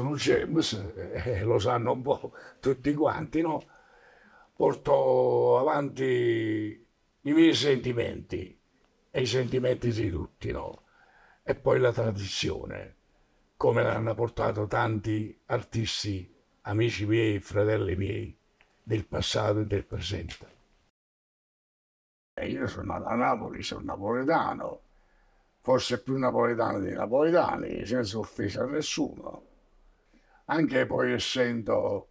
sono James, eh, lo sanno un po' tutti quanti, no? Porto avanti i miei sentimenti e i sentimenti di tutti, no? E poi la tradizione, come l'hanno portato tanti artisti, amici miei, fratelli miei, del passato e del presente. io sono nato a Napoli, sono napoletano, forse più napoletano di napoletani, senza offesa a nessuno anche poi essendo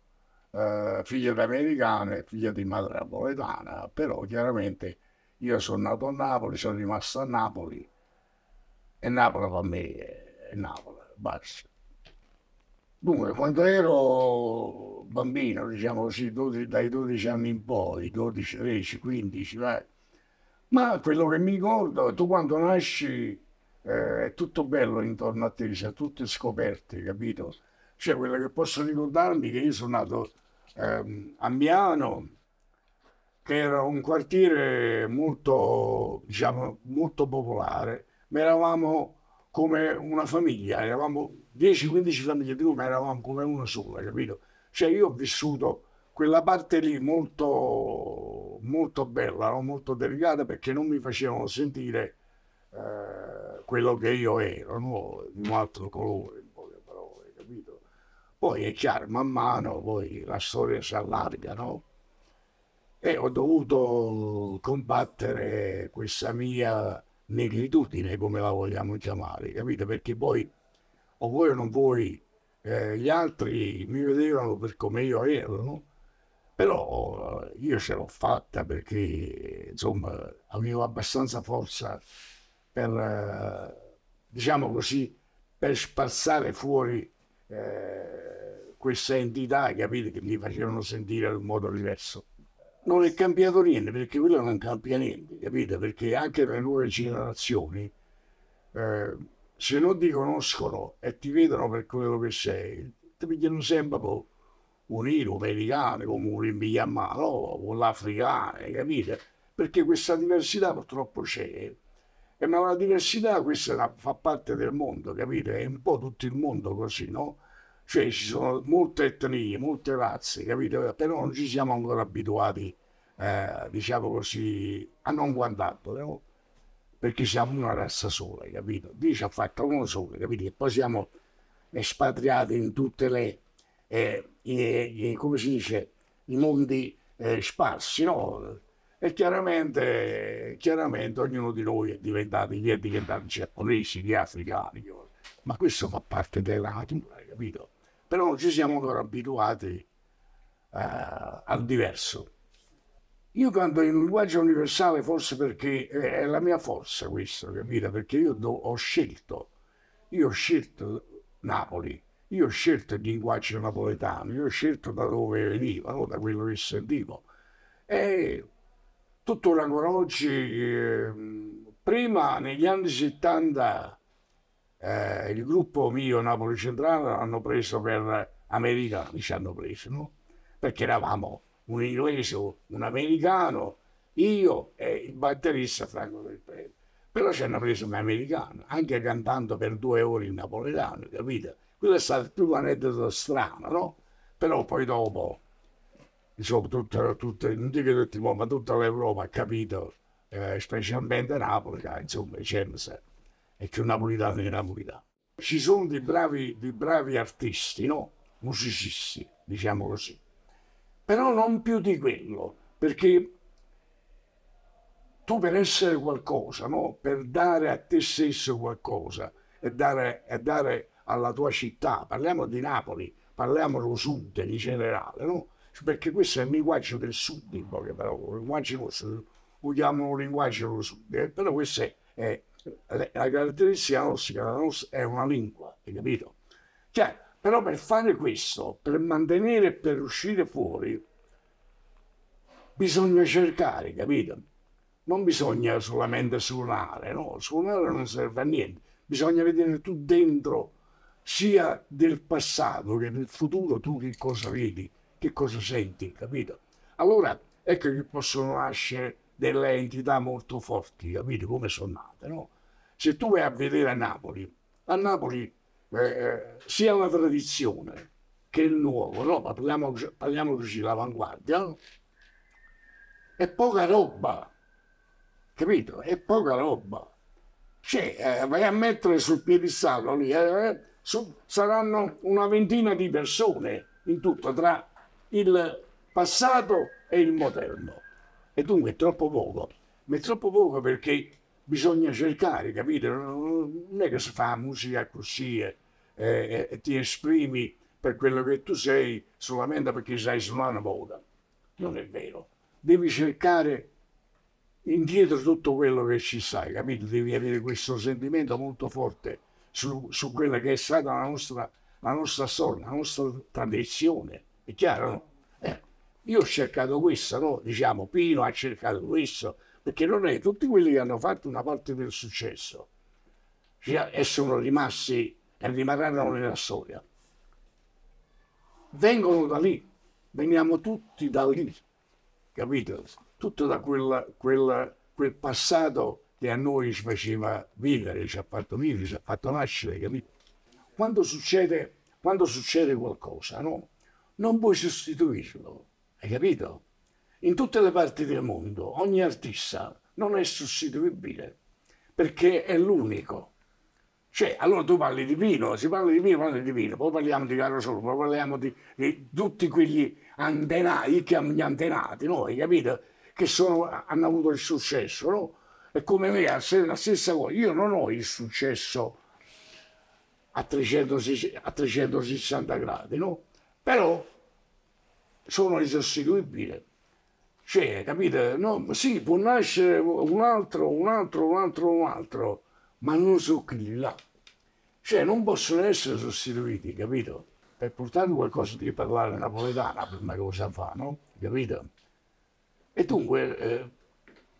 eh, figlia di americana e figlia di madre napoletana, però chiaramente io sono nato a Napoli, sono rimasto a Napoli e Napoli per me è Napoli, basta. Dunque, quando ero bambino, diciamo così, 12, dai 12 anni in poi, 12, 13, 15, vai, ma quello che mi ricordo, tu quando nasci eh, è tutto bello intorno a te, c'è cioè tutto scoperto, capito? cioè quella che posso ricordarmi che io sono nato ehm, a Miano, che era un quartiere molto, diciamo, molto popolare, ma eravamo come una famiglia, eravamo 10-15 famiglie di ma eravamo come una sola, capito? Cioè io ho vissuto quella parte lì molto, molto bella, no? molto delicata, perché non mi facevano sentire eh, quello che io ero, no? di un altro colore. Poi è chiaro, man mano poi la storia si allarga, no? E ho dovuto combattere questa mia negritude, come la vogliamo chiamare, capito? Perché poi, o vuoi o non vuoi, eh, gli altri mi vedevano per come io ero, no? Però eh, io ce l'ho fatta perché, insomma, avevo abbastanza forza per, eh, diciamo così, per spazzare fuori eh, questa entità, capite, che mi facevano sentire in un modo diverso. Non è cambiato niente, perché quello non cambia niente, capite? Perché anche le nuove generazioni, eh, se non ti conoscono e ti vedono per quello che sei, ti pigliano sempre po un iro americano, come un imbigliamano, con l'africano, capite? Perché questa diversità purtroppo c'è eh, ma una diversità, questa fa parte del mondo, capite? È un po' tutto il mondo così, no? Cioè ci sono molte etnie, molte razze, capito? Però non ci siamo ancora abituati, eh, diciamo così, a non guardarlo, no? perché siamo una razza sola, capito? Dio ci ha fatto uno solo, capito? E poi siamo espatriati in tutte le, eh, eh, come si dice, i mondi eh, sparsi, no? E chiaramente, chiaramente, ognuno di noi è diventato, chi è diventato giapponese, chi è africano, ma questo fa parte della natura, capito? però non ci siamo ancora abituati uh, al diverso. Io canto in un linguaggio universale forse perché eh, è la mia forza questa, capite? Perché io do, ho scelto, io ho scelto Napoli, io ho scelto il linguaggio napoletano, io ho scelto da dove veniva, no? da quello che sentivo. E tuttora ancora oggi, eh, prima negli anni 70 eh, il gruppo mio Napoli Centrale hanno preso per americani, ci hanno preso, no? perché eravamo un inglese, un americano, io e il batterista Franco Del Pedro. Però ci hanno preso un americano, anche cantando per due ore in napoletano, capito? Quello è stato il un aneddoto strano, no? Però poi dopo, insomma, tutta, tutta, non dico tutti, ma tutta l'Europa ha capito, eh, specialmente Napoli, che, insomma, James e che un napolitano è napolitano. Ci sono dei bravi, dei bravi artisti, no? musicisti, diciamo così, però non più di quello, perché tu per essere qualcosa, no? per dare a te stesso qualcosa e dare, e dare alla tua città, parliamo di Napoli, parliamo dello sud in generale, no? perché questo è il linguaggio del sud in poche parole, il linguaggio nostro, vogliamo chiamano linguaggio dello sud, eh? però questo è, è la caratteristica ostica della nostra è una lingua, hai capito? Cioè, però per fare questo, per mantenere e per uscire fuori, bisogna cercare, capito? Non bisogna solamente suonare, no? Suonare non serve a niente, bisogna vedere tu dentro, sia del passato che del futuro, tu che cosa vedi, che cosa senti, capito? Allora, ecco che possono nascere delle entità molto forti, capito come sono nate, no? se tu vai a vedere a Napoli, a Napoli eh, eh sia la tradizione che il nuovo, no? parliamo, parliamoci l'avanguardia, è poca roba, capito? È poca roba. Cioè, eh, vai a mettere sul piedistallo lì, eh, eh, su, saranno una ventina di persone in tutto tra il passato e il moderno. E dunque è troppo poco, ma è troppo poco perché bisogna cercare, capite? Non è che si fa musica così eh, e, e, e ti esprimi per quello che tu sei solamente perché sei una moda. Non è vero. Devi cercare indietro tutto quello che ci sai, capito? Devi avere questo sentimento molto forte su, su quella che è stata la nostra, la nostra storia, la nostra tradizione. È chiaro? No? Eh, io ho cercato questo, no? Diciamo, Pino ha cercato questo, perché non è tutti quelli che hanno fatto una parte del successo cioè, e sono rimasti e rimarranno nella storia. Vengono da lì, veniamo tutti da lì, capito? Tutto da quella, quella, quel passato che a noi ci faceva vivere, ci ha fatto vivere, ci ha fatto nascere, capito? Quando succede, quando succede qualcosa, no? non puoi sostituirlo, hai capito? in tutte le parti del mondo ogni artista non è sostituibile perché è l'unico. Cioè, allora tu parli di vino, si parla di vino, parla di vino, poi parliamo di Caro Solo, poi parliamo di, di tutti quegli antenati, gli antenati, noi, capito? Che sono, hanno avuto il successo, no? E come me, la stessa cosa, io non ho il successo a, 360, a 360 gradi, no? Però sono insostituibile cioè, capite? No, sì, può nascere un altro, un altro, un altro, un altro, ma non sono quelli là. Cioè, non possono essere sostituiti, capito? Per portare qualcosa di parlare napoletana, prima cosa fa, no? Capito? E dunque, eh,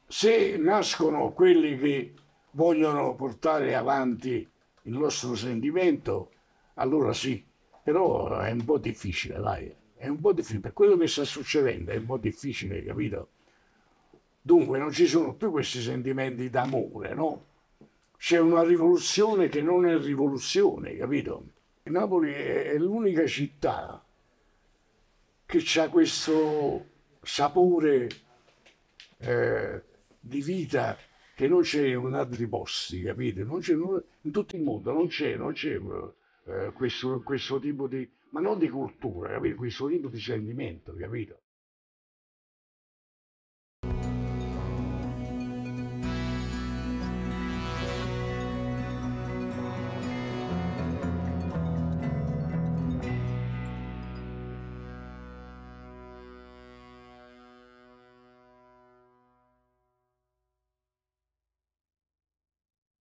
se nascono quelli che vogliono portare avanti il nostro sentimento, allora sì, però è un po' difficile, dai è un po' difficile, per quello che sta succedendo è un po' difficile, capito? Dunque non ci sono più questi sentimenti d'amore, no? C'è una rivoluzione che non è rivoluzione, capito? Napoli è, l'unica città che ha questo sapore eh, di vita che non c'è in altri posti, capite? Non c'è, in tutto il mondo non c'è, non c'è eh, questo, questo tipo di, ma non di cultura, capito? Questo libro di sentimento, capito?